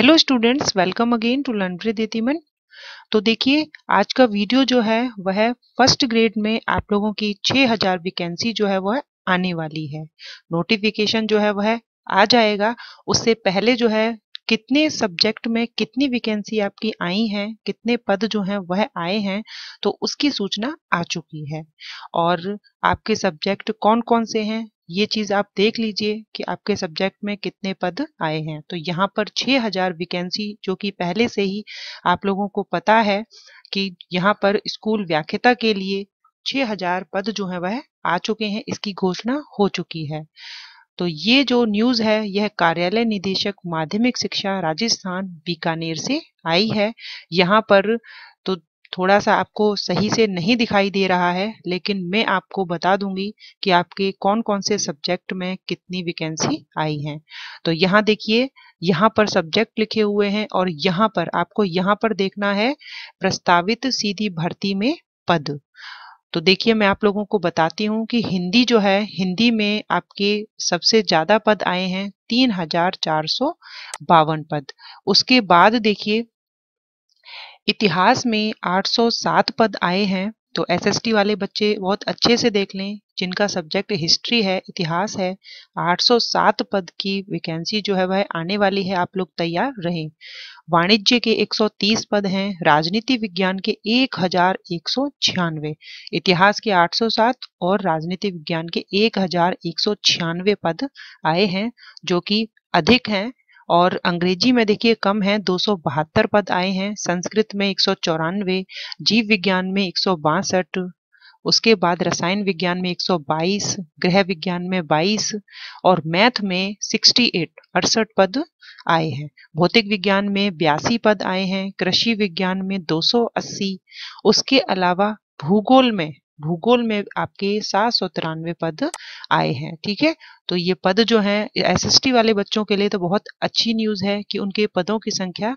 hello students welcome again to लंड्री देतीमन तो देखिए आज का वीडियो जो है वह है फर्स्ट ग्रेड में आप लोगों की 6000 वैकेंसी जो है वह आने वाली है नोटिफिकेशन जो है वह आ जाएगा उससे पहले जो है कितने सब्जेक्ट में कितनी वैकेंसी आपकी आई हैं कितने पद जो हैं वह आए हैं तो उसकी सूचना आ चुकी है और आपके सब्जेक्ट कौन कौन से हैं ये चीज़ आप देख लीजिए कि आपके सब्जेक्ट में कितने पद आए हैं तो यहाँ पर 6000 वैकेंसी जो कि पहले से ही आप लोगों को पता है कि यहाँ पर स्कूल व्याख्यता के लिए 6000 पद जो है वह आ चुके हैं इसकी घोषणा हो चुकी है तो ये जो न्यूज़ है यह कार्यालय निदेशक माध्यमिक शिक्षा राजस्थान बीकानेर से आई है यहाँ पर तो थोड़ा सा आपको सही से नहीं दिखाई दे रहा है लेकिन मैं आपको बता दूंगी कि आपके कौन कौन से सब्जेक्ट में कितनी वैकेंसी आई है तो यहाँ देखिए यहाँ पर सब्जेक्ट लिखे हुए हैं और यहाँ पर आपको यहाँ पर देखना है प्रस्तावित सीधी भर्ती में पद तो देखिए मैं आप लोगों को बताती हूँ कि हिंदी जो है हिंदी में आपके सबसे ज़्यादा पद आए हैं तीन हजार चार सौ बावन पद उसके बाद देखिए इतिहास में 807 पद आए हैं तो एसएसटी वाले बच्चे बहुत अच्छे से देख लें जिनका सब्जेक्ट हिस्ट्री है इतिहास है 807 पद की वैकेंसी जो है वह आने वाली है आप लोग तैयार रहें वाणिज्य के 130 पद हैं राजनीति विज्ञान के एक इतिहास के 807 और राजनीति विज्ञान के एक पद आए हैं जो कि अधिक हैं और अंग्रेजी में देखिए कम है दो पद आए हैं संस्कृत में एक जीव विज्ञान में एक उसके बाद रसायन विज्ञान में 122, गृह विज्ञान में 22 और मैथ में 68 अड़सठ पद आए हैं भौतिक विज्ञान में बयासी पद आए हैं कृषि विज्ञान में 280 उसके अलावा भूगोल में भूगोल में आपके सात सौ तिरानवे पद आए हैं ठीक है तो ये पद जो हैं एसएसटी वाले बच्चों के लिए तो बहुत अच्छी न्यूज़ है कि उनके पदों की संख्या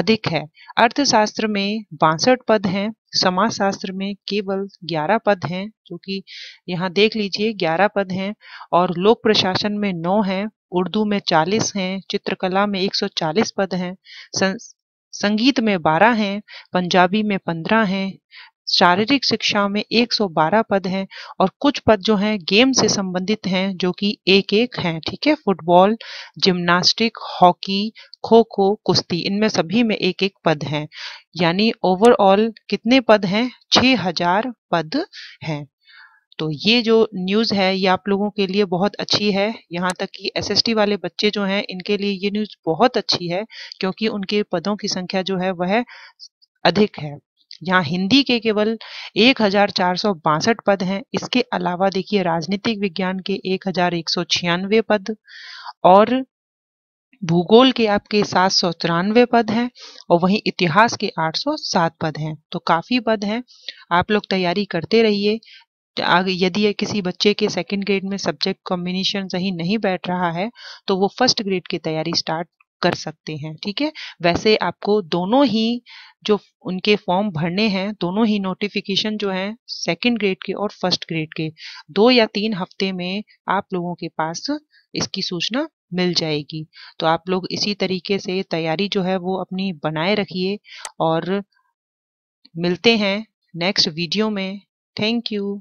अधिक है अर्थशास्त्र में बासठ पद हैं समाज शास्त्र में केवल 11 पद हैं जो कि यहाँ देख लीजिए 11 पद हैं और लोक प्रशासन में नौ हैं उर्दू में 40 हैं चित्रकला में 140 पद हैं संगीत में 12 हैं पंजाबी में 15 हैं शारीरिक शिक्षा में 112 पद हैं और कुछ पद जो हैं गेम से संबंधित हैं जो कि एक एक हैं ठीक है फुटबॉल जिम्नास्टिक हॉकी खो खो कुश्ती इनमें सभी में एक एक पद हैं यानी ओवरऑल कितने पद हैं 6000 पद हैं तो ये जो न्यूज़ है ये आप लोगों के लिए बहुत अच्छी है यहाँ तक कि एसएसटी वाले बच्चे जो हैं इनके लिए ये न्यूज़ बहुत अच्छी है क्योंकि उनके पदों की संख्या जो है वह अधिक है यहाँ हिंदी के केवल एक पद हैं इसके अलावा देखिए राजनीतिक विज्ञान के एक पद और भूगोल के आपके सात सौ तिरानवे पद हैं और वहीं इतिहास के 807 पद हैं तो काफ़ी पद हैं आप लोग तैयारी करते रहिए यदि किसी बच्चे के सेकंड ग्रेड में सब्जेक्ट कॉम्बिनेशन सही नहीं बैठ रहा है तो वो फर्स्ट ग्रेड की तैयारी स्टार्ट कर सकते हैं ठीक है वैसे आपको दोनों ही जो उनके फॉर्म भरने हैं दोनों ही नोटिफिकेशन जो है सेकंड ग्रेड के और फर्स्ट ग्रेड के दो या तीन हफ्ते में आप लोगों के पास इसकी सूचना मिल जाएगी तो आप लोग इसी तरीके से तैयारी जो है वो अपनी बनाए रखिए और मिलते हैं नेक्स्ट वीडियो में थैंक यू